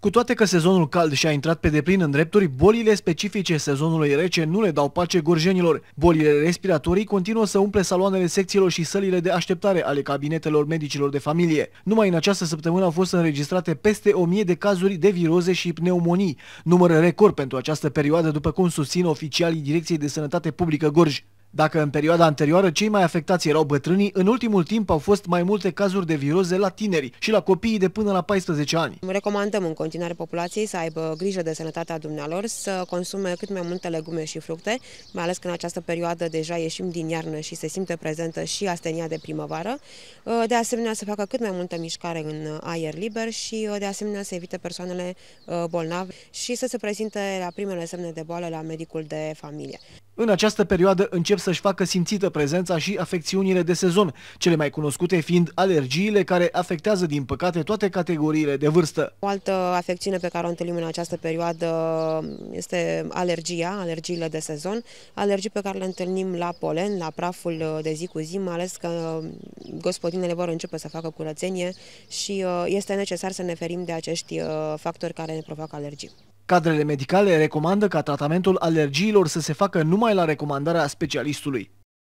Cu toate că sezonul cald și-a intrat pe deplin în drepturi, bolile specifice sezonului rece nu le dau pace gorjenilor. Bolile respiratorii continuă să umple saloanele secțiilor și sălile de așteptare ale cabinetelor medicilor de familie. Numai în această săptămână au fost înregistrate peste 1000 de cazuri de viroze și pneumonii, număr record pentru această perioadă, după cum susțin oficialii Direcției de Sănătate Publică Gorj. Dacă în perioada anterioară cei mai afectați erau bătrânii, în ultimul timp au fost mai multe cazuri de viroze la tineri și la copiii de până la 14 ani. Recomandăm în continuare populației să aibă grijă de sănătatea dumnealor, să consume cât mai multe legume și fructe, mai ales că în această perioadă deja ieșim din iarnă și se simte prezentă și astenia de primăvară. De asemenea, să facă cât mai multă mișcare în aer liber și de asemenea să evite persoanele uh, bolnave și să se prezinte la primele semne de boală la medicul de familie. În această perioadă încep să-și facă simțită prezența și afecțiunile de sezon, cele mai cunoscute fiind alergiile care afectează din păcate toate categoriile de vârstă. O altă afecțiune pe care o întâlnim în această perioadă este alergia, alergiile de sezon, alergii pe care le întâlnim la polen, la praful de zi cu zi, mai ales că gospodinele vor începe să facă curățenie și uh, este necesar să ne ferim de acești uh, factori care ne provoacă alergii. Cadrele medicale recomandă ca tratamentul alergiilor să se facă numai la recomandarea specialistului.